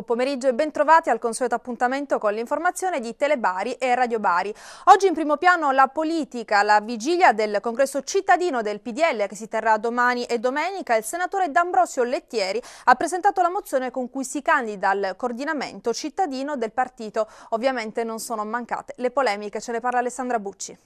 buon pomeriggio e bentrovati al consueto appuntamento con l'informazione di Telebari e Radio Bari. Oggi in primo piano la politica, la vigilia del congresso cittadino del PDL che si terrà domani e domenica, il senatore D'Ambrosio Lettieri ha presentato la mozione con cui si candida al coordinamento cittadino del partito. Ovviamente non sono mancate le polemiche, ce ne parla Alessandra Bucci.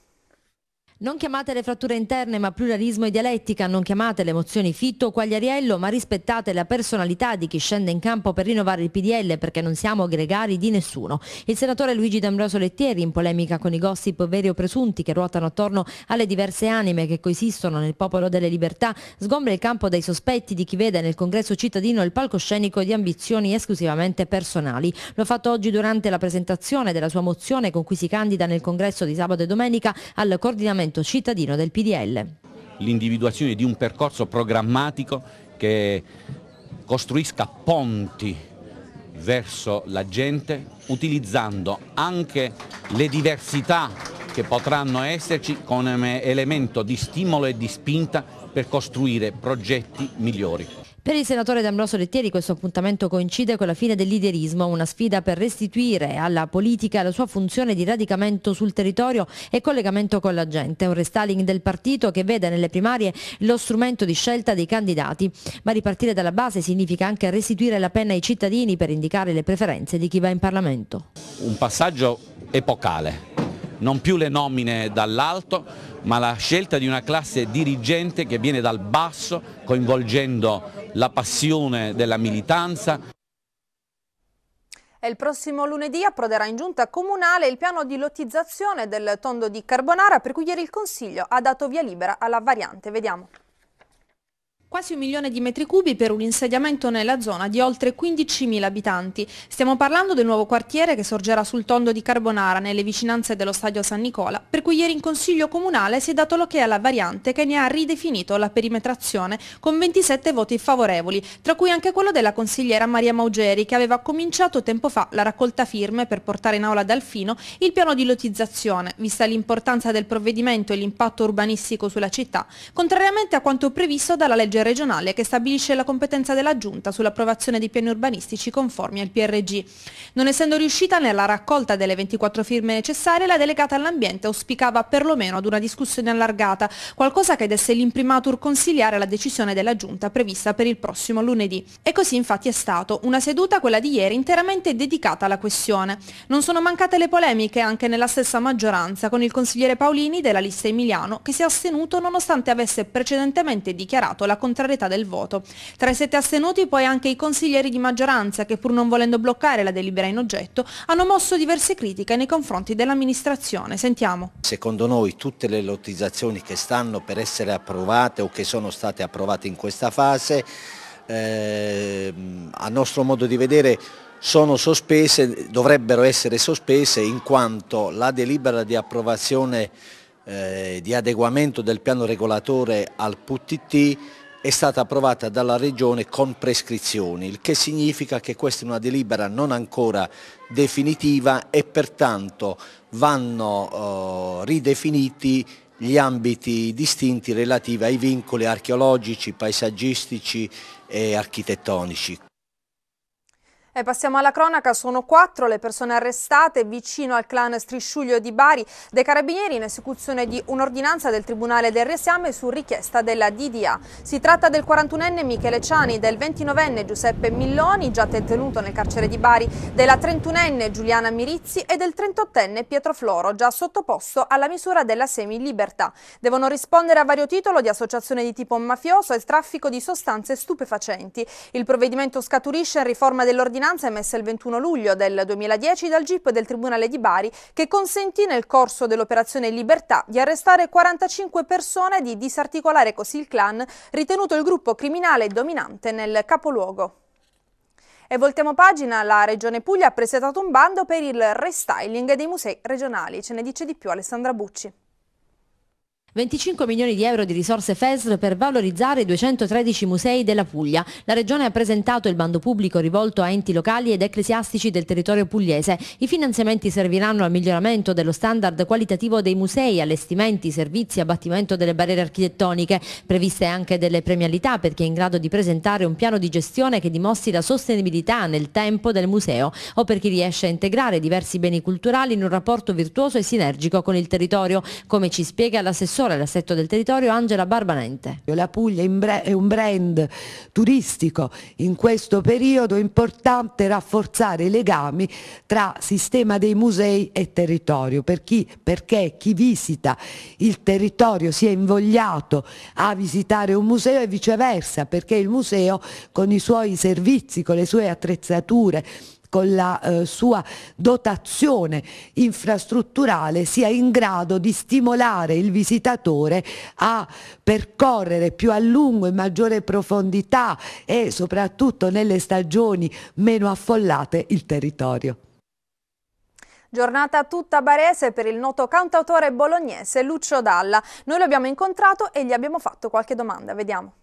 Non chiamate le fratture interne ma pluralismo e dialettica, non chiamate le emozioni Fitto o Quagliariello ma rispettate la personalità di chi scende in campo per rinnovare il PDL perché non siamo gregari di nessuno. Il senatore Luigi D'Ambroso Lettieri, in polemica con i gossip veri o presunti che ruotano attorno alle diverse anime che coesistono nel popolo delle libertà, sgombra il campo dai sospetti di chi vede nel congresso cittadino il palcoscenico di ambizioni esclusivamente personali. Lo ha fatto oggi durante la presentazione della sua mozione con cui si candida nel congresso di sabato e domenica al coordinamento movimento cittadino del PDL. L'individuazione di un percorso programmatico che costruisca ponti verso la gente utilizzando anche le diversità che potranno esserci come elemento di stimolo e di spinta per costruire progetti migliori. Per il senatore D'Ambrosio Lettieri questo appuntamento coincide con la fine del liderismo, una sfida per restituire alla politica la sua funzione di radicamento sul territorio e collegamento con la gente, un restyling del partito che vede nelle primarie lo strumento di scelta dei candidati, ma ripartire dalla base significa anche restituire la penna ai cittadini per indicare le preferenze di chi va in Parlamento. Un passaggio epocale, non più le nomine dall'alto, ma la scelta di una classe dirigente che viene dal basso, coinvolgendo la passione della militanza. il prossimo lunedì approderà in giunta comunale il piano di lottizzazione del tondo di Carbonara per cui ieri il Consiglio ha dato via libera alla variante. Vediamo. Quasi un milione di metri cubi per un insediamento nella zona di oltre 15.000 abitanti. Stiamo parlando del nuovo quartiere che sorgerà sul tondo di Carbonara, nelle vicinanze dello stadio San Nicola, per cui ieri in Consiglio Comunale si è dato l'ok alla variante che ne ha ridefinito la perimetrazione, con 27 voti favorevoli, tra cui anche quello della consigliera Maria Maugeri, che aveva cominciato tempo fa la raccolta firme per portare in aula ad Alfino il piano di lotizzazione, vista l'importanza del provvedimento e l'impatto urbanistico sulla città, contrariamente a quanto previsto dalla legge regionale che stabilisce la competenza della Giunta sull'approvazione di piani urbanistici conformi al PRG. Non essendo riuscita nella raccolta delle 24 firme necessarie, la delegata all'ambiente auspicava perlomeno ad una discussione allargata, qualcosa che desse l'imprimatur consigliare alla decisione della Giunta prevista per il prossimo lunedì. E così infatti è stato, una seduta, quella di ieri, interamente dedicata alla questione. Non sono mancate le polemiche anche nella stessa maggioranza, con il consigliere Paolini della lista Emiliano, che si è astenuto nonostante avesse precedentemente dichiarato la contestazione contrarietà del voto. Tra i sette astenuti poi anche i consiglieri di maggioranza che pur non volendo bloccare la delibera in oggetto hanno mosso diverse critiche nei confronti dell'amministrazione. Sentiamo. Secondo noi tutte le lottizzazioni che stanno per essere approvate o che sono state approvate in questa fase eh, a nostro modo di vedere sono sospese, dovrebbero essere sospese in quanto la delibera di approvazione eh, di adeguamento del piano regolatore al PTT è stata approvata dalla Regione con prescrizioni, il che significa che questa è una delibera non ancora definitiva e pertanto vanno eh, ridefiniti gli ambiti distinti relativi ai vincoli archeologici, paesaggistici e architettonici. E eh, passiamo alla cronaca, sono quattro le persone arrestate vicino al clan Strisciuglio di Bari dai carabinieri in esecuzione di un'ordinanza del Tribunale del Resiame su richiesta della DDA. Si tratta del 41enne Michele Ciani, del 29enne Giuseppe Milloni, già detenuto nel carcere di Bari, della 31enne Giuliana Mirizzi e del 38enne Pietro Floro, già sottoposto alla misura della semilibertà. Devono rispondere a vario titolo di associazione di tipo mafioso e traffico di sostanze stupefacenti. Il provvedimento scaturisce in riforma dell'ordinanza ordinanza emessa il 21 luglio del 2010 dal GIP del Tribunale di Bari che consentì nel corso dell'operazione Libertà di arrestare 45 persone e di disarticolare così il clan ritenuto il gruppo criminale dominante nel capoluogo. E voltiamo pagina, la Regione Puglia ha presentato un bando per il restyling dei musei regionali. Ce ne dice di più Alessandra Bucci. 25 milioni di euro di risorse FESR per valorizzare i 213 musei della Puglia. La Regione ha presentato il bando pubblico rivolto a enti locali ed ecclesiastici del territorio pugliese. I finanziamenti serviranno al miglioramento dello standard qualitativo dei musei, allestimenti, servizi, abbattimento delle barriere architettoniche. Previste anche delle premialità per chi è in grado di presentare un piano di gestione che dimostri la sostenibilità nel tempo del museo o per chi riesce a integrare diversi beni culturali in un rapporto virtuoso e sinergico con il territorio, come ci spiega l'assessore assessore all'assetto del territorio Angela Barbanente. La Puglia è un brand turistico, in questo periodo è importante rafforzare i legami tra sistema dei musei e territorio, per chi, perché chi visita il territorio si è invogliato a visitare un museo e viceversa, perché il museo con i suoi servizi, con le sue attrezzature, con la eh, sua dotazione infrastrutturale sia in grado di stimolare il visitatore a percorrere più a lungo e maggiore profondità e soprattutto nelle stagioni meno affollate il territorio. Giornata tutta barese per il noto cantautore bolognese Lucio Dalla. Noi lo abbiamo incontrato e gli abbiamo fatto qualche domanda, vediamo.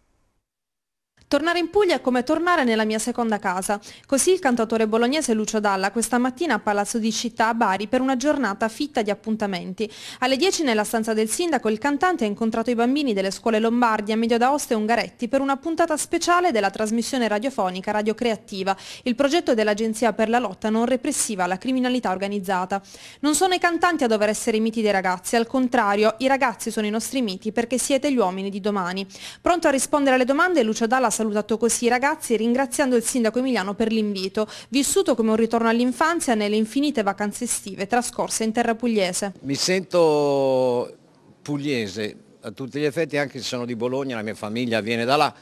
Tornare in Puglia è come tornare nella mia seconda casa. Così il cantautore bolognese Lucio Dalla questa mattina a Palazzo di Città a Bari per una giornata fitta di appuntamenti. Alle 10 nella stanza del sindaco il cantante ha incontrato i bambini delle scuole Lombardia, Medio d'Aosta e Ungaretti per una puntata speciale della trasmissione radiofonica Radio Creativa, il progetto dell'Agenzia per la lotta non repressiva alla criminalità organizzata. Non sono i cantanti a dover essere i miti dei ragazzi, al contrario, i ragazzi sono i nostri miti perché siete gli uomini di domani. Pronto a rispondere alle domande Lucio Dalla sa salutato così i ragazzi ringraziando il sindaco Emiliano per l'invito, vissuto come un ritorno all'infanzia nelle infinite vacanze estive trascorse in terra pugliese. Mi sento pugliese a tutti gli effetti, anche se sono di Bologna, la mia famiglia viene da là,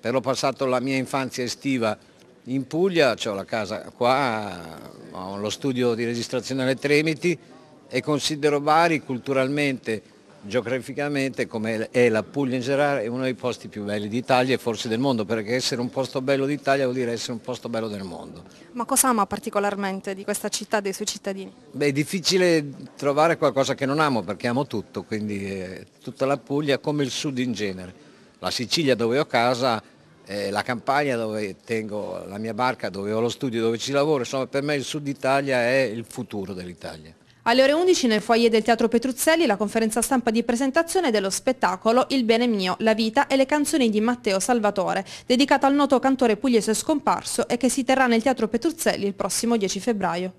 però ho passato la mia infanzia estiva in Puglia, ho la casa qua, ho lo studio di registrazione alle Tremiti e considero Bari culturalmente geograficamente come è la Puglia in generale è uno dei posti più belli d'Italia e forse del mondo perché essere un posto bello d'Italia vuol dire essere un posto bello del mondo. Ma cosa ama particolarmente di questa città, dei suoi cittadini? Beh è difficile trovare qualcosa che non amo perché amo tutto, quindi eh, tutta la Puglia come il sud in genere. La Sicilia dove ho casa, eh, la campagna dove tengo la mia barca, dove ho lo studio, dove ci lavoro, insomma per me il sud Italia è il futuro dell'Italia. Alle ore 11 nel foyer del Teatro Petruzzelli la conferenza stampa di presentazione dello spettacolo Il bene mio, la vita e le canzoni di Matteo Salvatore, dedicata al noto cantore pugliese scomparso e che si terrà nel Teatro Petruzzelli il prossimo 10 febbraio.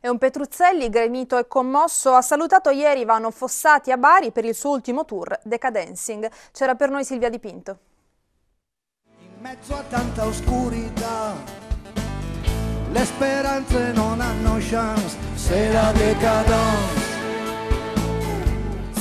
E un Petruzzelli gremito e commosso ha salutato ieri Vano Fossati a Bari per il suo ultimo tour, Decadencing. C'era per noi Silvia Dipinto. In mezzo a tanta oscurità L'espérance speranze non hanno chance, se la décadence.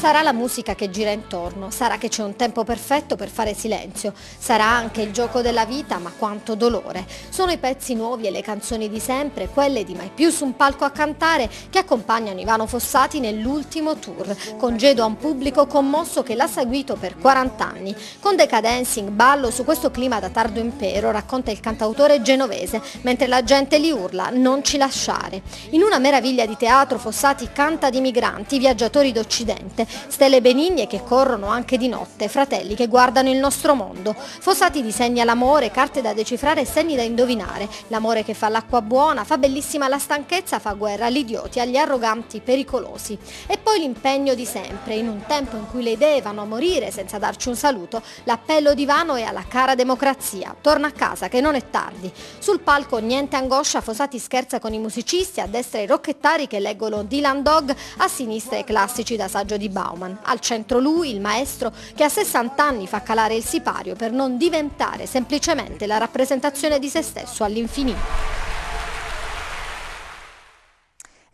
sarà la musica che gira intorno, sarà che c'è un tempo perfetto per fare silenzio, sarà anche il gioco della vita, ma quanto dolore. Sono i pezzi nuovi e le canzoni di sempre, quelle di mai più su un palco a cantare, che accompagnano Ivano Fossati nell'ultimo tour, congedo a un pubblico commosso che l'ha seguito per 40 anni. Con decadencing, ballo su questo clima da tardo impero, racconta il cantautore genovese, mentre la gente li urla, non ci lasciare. In una meraviglia di teatro Fossati canta di migranti, viaggiatori d'Occidente, Stelle benigne che corrono anche di notte, fratelli che guardano il nostro mondo. Fossati disegna l'amore, carte da decifrare e segni da indovinare. L'amore che fa l'acqua buona, fa bellissima la stanchezza, fa guerra agli idioti, agli arroganti, pericolosi. E poi l'impegno di sempre, in un tempo in cui le idee vanno a morire senza darci un saluto, l'appello divano è alla cara democrazia. Torna a casa che non è tardi. Sul palco niente angoscia, Fossati scherza con i musicisti, a destra i rocchettari che leggono Dylan Dog, a sinistra i classici da saggio di Bach. Bauman. Al centro lui, il maestro, che a 60 anni fa calare il sipario per non diventare semplicemente la rappresentazione di se stesso all'infinito.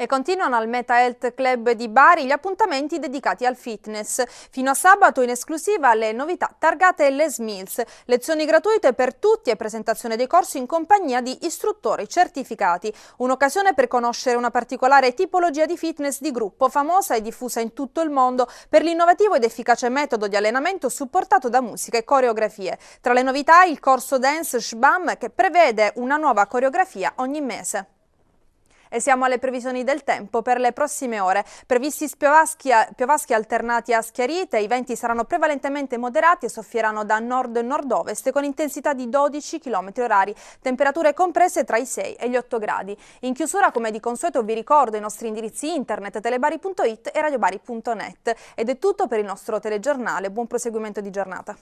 E continuano al Meta Health Club di Bari gli appuntamenti dedicati al fitness. Fino a sabato in esclusiva le novità targate e le lezioni gratuite per tutti e presentazione dei corsi in compagnia di istruttori certificati. Un'occasione per conoscere una particolare tipologia di fitness di gruppo famosa e diffusa in tutto il mondo per l'innovativo ed efficace metodo di allenamento supportato da musica e coreografie. Tra le novità il corso Dance Shbam che prevede una nuova coreografia ogni mese. E siamo alle previsioni del tempo per le prossime ore. Previsti piovaschi alternati a schiarite, i venti saranno prevalentemente moderati e soffieranno da nord e nord-ovest con intensità di 12 km orari, temperature comprese tra i 6 e gli 8 gradi. In chiusura, come di consueto, vi ricordo i nostri indirizzi internet telebari.it e radiobari.net. Ed è tutto per il nostro telegiornale. Buon proseguimento di giornata.